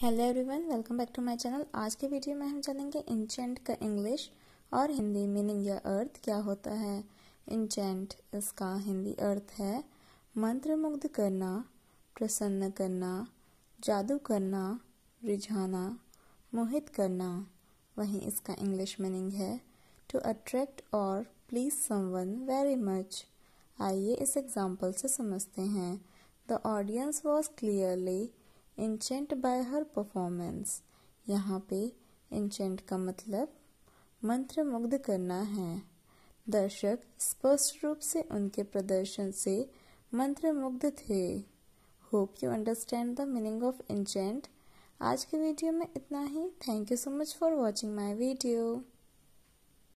hello everyone welcome back to my channel आज के video में हम जानेंगे इंचेंट का इंग्लिश और हिंदी मीनिंग या अर्थ क्या होता है इंचेंट इसका हिंदी अर्थ है मंत्र मुग्ध करना प्रसन्न करना जादू करना रिझाना मोहित करना वहीं इसका इंग्लिश मीनिंग है टू अट्रैक्ट और प्लीज समवन वेरी मच आइए इस एग्जाम्पल से समझते हैं the audience was clearly enchant by her performance यहाँ पे इंचेंट का मतलब मंत्र मुग्ध करना है दर्शक स्पष्ट रूप से उनके प्रदर्शन से मंत्र मुग्ध थे hope you understand the meaning of enchant आज के वीडियो में इतना ही thank you so much for watching my video